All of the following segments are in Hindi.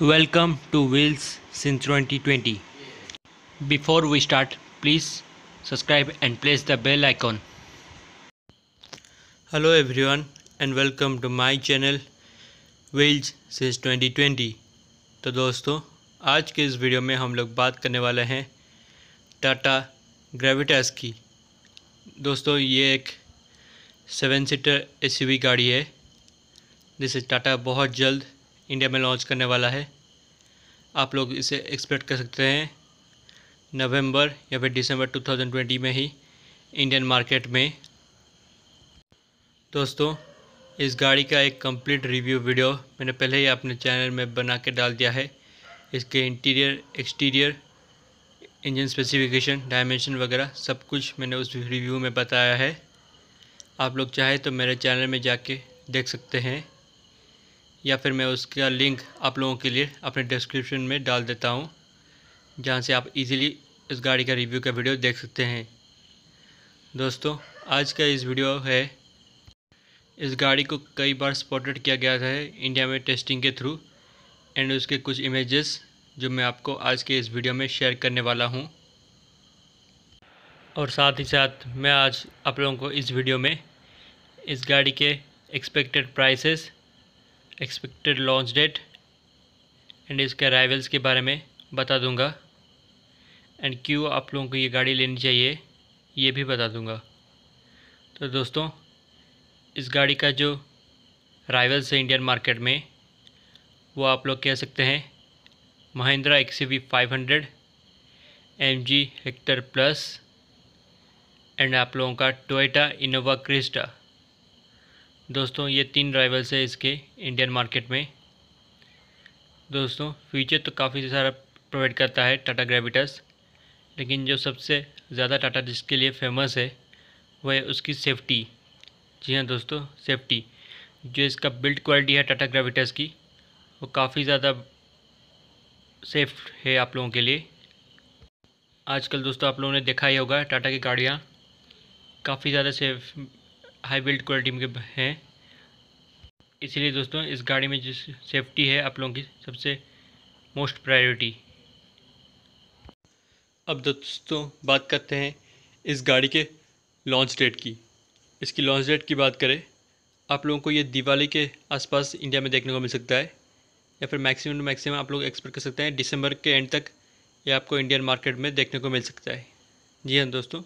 Welcome to Wheels since 2020. Before we start, please subscribe and press the bell icon. Hello everyone and welcome to my channel Wheels since 2020. तो दोस्तों आज के इस वीडियो में हम लोग बात करने वाले हैं टाटा ग्रेविटास की दोस्तों ये एक सेवन सीटर एसयूवी गाड़ी है जिसे टाटा बहुत जल्द इंडिया में लॉन्च करने वाला है आप लोग इसे एक्सपेक्ट कर सकते हैं नवंबर या फिर दिसंबर 2020 में ही इंडियन मार्केट में दोस्तों इस गाड़ी का एक कंप्लीट रिव्यू वीडियो मैंने पहले ही अपने चैनल में बना के डाल दिया है इसके interior exterior engine specification dimension वगैरह सब कुछ मैंने उस रिव्यू में बताया है आप लोग चाहे तो मेरे चैनल में जाके देख सकते हैं या फिर मैं उसका लिंक आप लोगों के लिए अपने डिस्क्रिप्शन में डाल देता हूँ जहाँ से आप इजीली इस गाड़ी का रिव्यू का वीडियो देख सकते हैं दोस्तों आज का इस वीडियो है इस गाड़ी को कई बार स्पॉटेड किया गया था इंडिया में टेस्टिंग के थ्रू एंड उसके कुछ इमेजेस जो मैं आपको आज के इस वीडियो में शेयर करने वाला हूँ और साथ ही साथ मैं आज आप लोगों को इस वीडियो में इस गाड़ी के expected prices expected launch date and इसके अराइवल्स के बारे में बता दूंगा एंड क्यों आप लोगों को ये गाड़ी लेनी चाहिए ये भी बता दूंगा तो दोस्तों इस गाड़ी का जो राइवल्स है इंडियन मार्केट में वो आप लोग कह सकते हैं Mahindra X V five hundred M G Hector plus and आप लोगों का टोयोटा इनोवा क्रिस्टा दोस्तों ये तीन ड्राइवल्स है इसके इंडियन मार्केट में दोस्तों फीचर तो काफ़ी सारा प्रोवाइड करता है टाटा ग्रेविटस लेकिन जो सबसे ज़्यादा टाटा जिसके लिए फेमस है वह है उसकी सेफ्टी जी हाँ दोस्तों सेफ्टी जो इसका बिल्ड क्वालिटी है टाटा ग्रेविटस की वो काफ़ी ज़्यादा सेफ है आप लोगों के लिए आजकल दोस्तों आप लोगों ने देखा ही होगा टाटा की गाड़ियाँ काफ़ी ज़्यादा सेफ हाई बिल्ड क्वालिटी में हैं इसलिए दोस्तों इस गाड़ी में जिस सेफ्टी है आप लोगों की सबसे मोस्ट प्रायोरिटी अब दोस्तों बात करते हैं इस गाड़ी के लॉन्च डेट की इसकी लॉन्च डेट की बात करें आप लोगों को ये दिवाली के आसपास इंडिया में देखने को मिल सकता है या फिर मैक्सिमम टू मैक्सिमम आप लोग एक्सपेक्ट कर सकते हैं दिसंबर के एंड तक ये आपको इंडियन मार्केट में देखने को मिल सकता है जी हाँ दोस्तों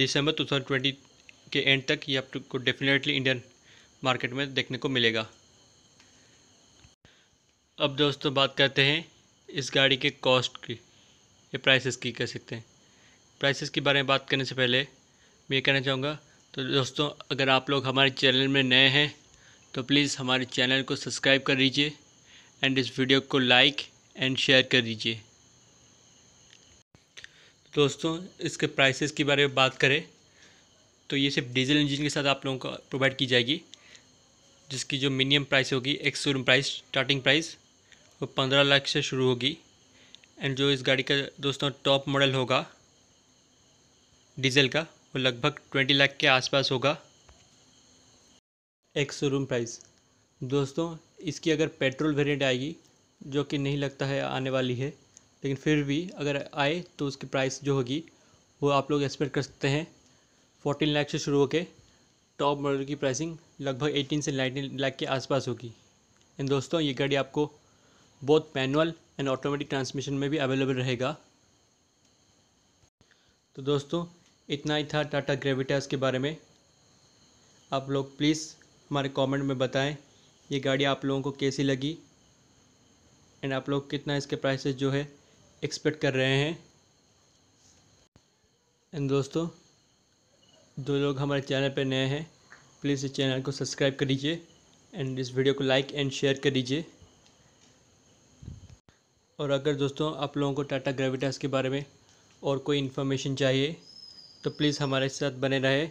दिसंबर टू थाउजेंड ट्वेंटी के एंड तक ये आपको डेफिनेटली इंडियन मार्केट में देखने को मिलेगा अब दोस्तों बात करते हैं इस गाड़ी के कॉस्ट की या प्राइसेस की कह सकते हैं प्राइसेस के बारे में बात करने से पहले मैं ये कहना चाहूँगा तो दोस्तों अगर आप लोग हमारे चैनल में नए हैं तो प्लीज़ हमारे चैनल को सब्सक्राइब कर दीजिए एंड इस वीडियो को लाइक एंड शेयर कर दीजिए दोस्तों इसके प्राइसेस के बारे में बात करें तो ये सिर्फ डीजल इंजन के साथ आप लोगों को प्रोवाइड की जाएगी जिसकी जो मिनिमम प्राइस होगी ex showroom price starting price वो पंद्रह लाख से शुरू होगी एंड जो इस गाड़ी का दोस्तों टॉप मॉडल होगा डीजल का वो लगभग ट्वेंटी लाख के आसपास होगा एक्स शोरूम प्राइस दोस्तों इसकी अगर पेट्रोल वेरिएंट आएगी जो कि नहीं लगता है आने वाली है लेकिन फिर भी अगर आए तो उसकी प्राइस जो होगी वो आप लोग एक्सपेक्ट कर सकते हैं फोर्टीन लाख से शुरू होकर टॉप मॉडल की प्राइसिंग लगभग एटीन से नाइनटीन लाख के आसपास होगी एंड दोस्तों ये गाड़ी आपको बहुत मैनुअल एंड ऑटोमेटिक ट्रांसमिशन में भी अवेलेबल रहेगा तो दोस्तों इतना ही था टाटा ग्रेविटास के बारे में आप लोग प्लीज़ हमारे कमेंट में बताएं ये गाड़ी आप लोगों को कैसी लगी एंड आप लोग कितना इसके प्राइसेस जो है एक्सपेक्ट कर रहे हैं एंड दोस्तों जो लोग हमारे चैनल पर नए हैं प्लीज़ इस चैनल को सब्सक्राइब कर दीजिए एंड इस वीडियो को लाइक एंड शेयर कर दीजिए और अगर दोस्तों आप लोगों को टाटा ग्रेविटास के बारे में और कोई इन्फॉर्मेशन चाहिए तो प्लीज़ हमारे साथ बने रहे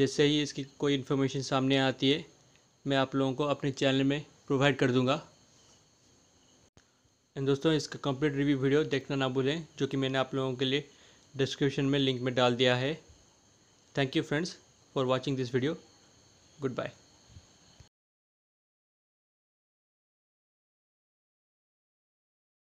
जैसे ही इसकी कोई इन्फॉर्मेशन सामने आती है मैं आप लोगों को अपने चैनल में प्रोवाइड कर दूंगा एंड दोस्तों इसका कंप्लीट रिव्यू वीडियो देखना ना भूलें जो कि मैंने आप लोगों के लिए डिस्क्रिप्शन में लिंक में डाल दिया है Thank you friends for watching this video. Goodbye.